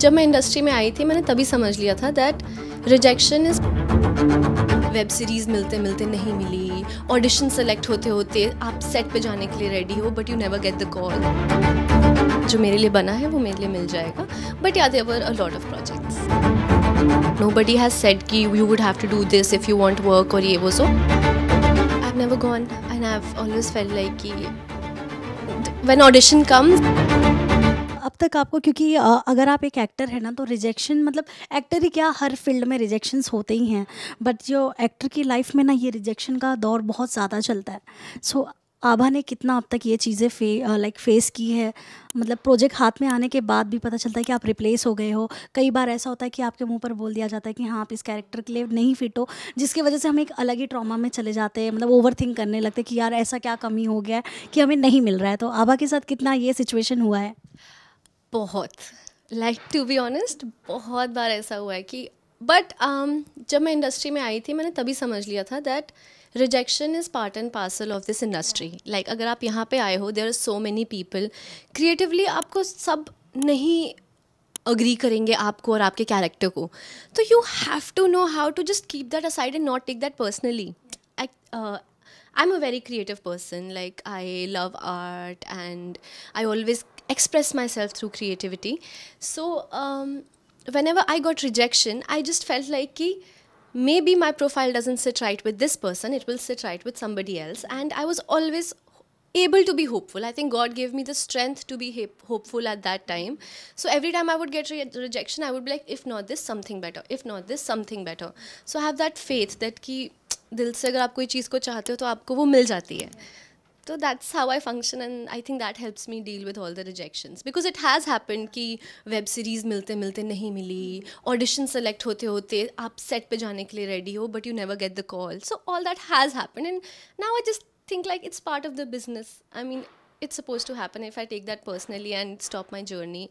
जब मैं इंडस्ट्री में आई थी मैंने तभी समझ लिया था that rejection is web series मिलते मिलते नहीं मिली ऑडिशन सेलेक्ट होते होते आप सेट पे जाने के लिए रेडी हो but you never get the call जो मेरे लिए बना है वो मेरे लिए मिल जाएगा but yeah there are a lot of projects nobody has said कि you would have to do this if you want work और ये वो so I never gone and I have always felt like कि when audition comes अब तक आपको क्योंकि अगर आप एक एक्टर है ना तो रिजेक्शन मतलब एक्टर ही क्या हर फील्ड में रिजेक्शंस होते ही हैं बट जो एक्टर की लाइफ में ना ये रिजेक्शन का दौर बहुत ज़्यादा चलता है सो so, आभा ने कितना अब तक ये चीज़ें फे लाइक फेस की है मतलब प्रोजेक्ट हाथ में आने के बाद भी पता चलता है कि आप रिप्लेस हो गए हो कई बार ऐसा होता है कि आपके मुंह पर बोल दिया जाता है कि हाँ आप इस कैरेक्टर के लिए नहीं फिट हो जिसकी वजह से हम एक अलग ही ट्रॉमा में चले जाते हैं मतलब ओवर थिंक करने लगते हैं कि यार ऐसा क्या कमी हो गया है कि हमें नहीं मिल रहा है तो आभा के साथ कितना ये सिचुएशन हुआ है बहुत लाइक टू बी ऑनेस्ट बहुत बार ऐसा हुआ है कि बट um, जब मैं इंडस्ट्री में आई थी मैंने तभी समझ लिया था that rejection is part and parcel of this industry like अगर आप यहाँ पे आए हो there are so many people creatively आपको सब नहीं अग्री करेंगे आपको और आपके कैरेक्टर को तो you have to know how to just keep that aside and not take that personally I am a very creative person like I love art and I always express myself through creativity so um, whenever i got rejection i just felt like ki, maybe my profile doesn't sit right with this person it will sit right with somebody else and i was always able to be hopeful i think god gave me the strength to be hopeful at that time so every time i would get re rejection i would be like if not this something better if not this something better so i have that faith that ki दिल से अगर आप कोई चीज़ को चाहते हो तो that's how I function and I think that helps me deal with all the rejections because it has happen कि वेब सीरीज़ मिलते मिलते नहीं मिली ऑडिशन सेलेक्ट होते होते आप सेट पे जाने के लिए रेडी हो but you never get the call so all that has happen and now I just think like it's part of the business I mean it's suppose to happen if I take that personally and stop my journey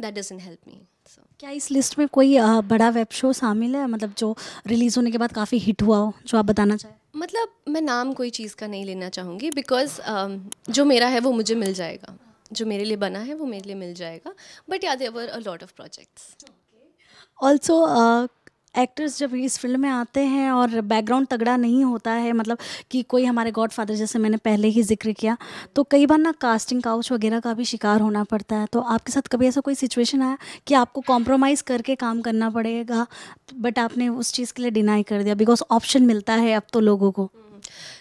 that doesn't help me so क्या इस list में कोई बड़ा web show शामिल है मतलब जो release होने के बाद काफ़ी हिट हुआ हो जो आप बताना चाहें मतलब मैं नाम कोई चीज़ का नहीं लेना चाहूँगी बिकॉज uh, um, जो मेरा है वो मुझे मिल जाएगा जो मेरे लिए बना है वो मेरे लिए मिल जाएगा but yeah there are a lot of projects also actors जब इस फील्ड में आते हैं और बैकग्राउंड तगड़ा नहीं होता है मतलब कि कोई हमारे गॉड फादर जैसे मैंने पहले ही जिक्र किया तो कई बार ना कास्टिंग काउच वगैरह का भी शिकार होना पड़ता है तो आपके साथ कभी ऐसा कोई सिचुएशन आया कि आपको कॉम्प्रोमाइज़ करके काम करना पड़ेगा बट आपने उस चीज़ के लिए डिनाई कर दिया बिकॉज ऑप्शन मिलता है अब तो लोगों को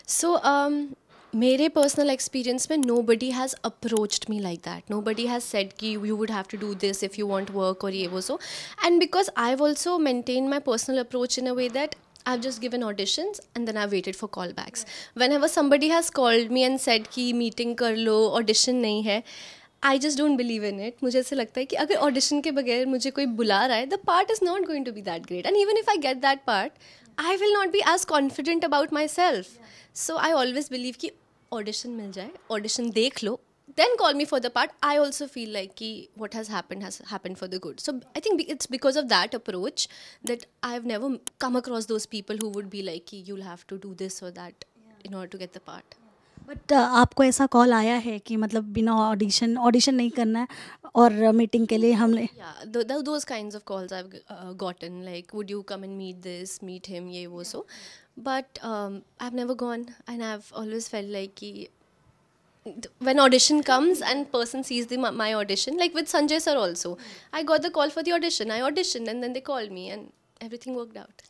सो हम्म। so, um, मेरे पर्सनल एक्सपीरियंस में nobody has approached me like that nobody has said कि you would have to do this if you want work और ये वो so and because I also maintain my personal approach in a way that given just given auditions and then for waited for callbacks. Whenever somebody has called me and said कि meeting कर लो audition नहीं है I just don't believe in it मुझे ऐसे लगता है कि अगर ऑडिशन के बगैर मुझे कोई बुला रहा है the part is not going to be that great and even if I get that part I will not be as confident about myself. So I always believe believe audition audition मिल जाए audition then call me for the part i also feel like ki, what has happened has happened for the good so i think it's because of that approach that i've never come across those people who would be like you'll have to do this or that yeah. in order to get the part but आपको ऐसा call आया है कि मतलब बिना audition audition नहीं करना है और मीटिंग के लिए हमने those kind of calls I gotten like would you come and meet this meet him ये वो so but I have never gone and I have always felt like कि when audition comes and person sees the, my audition like with sanjay sir also i got the call for the audition i auditioned and then they called me and everything worked out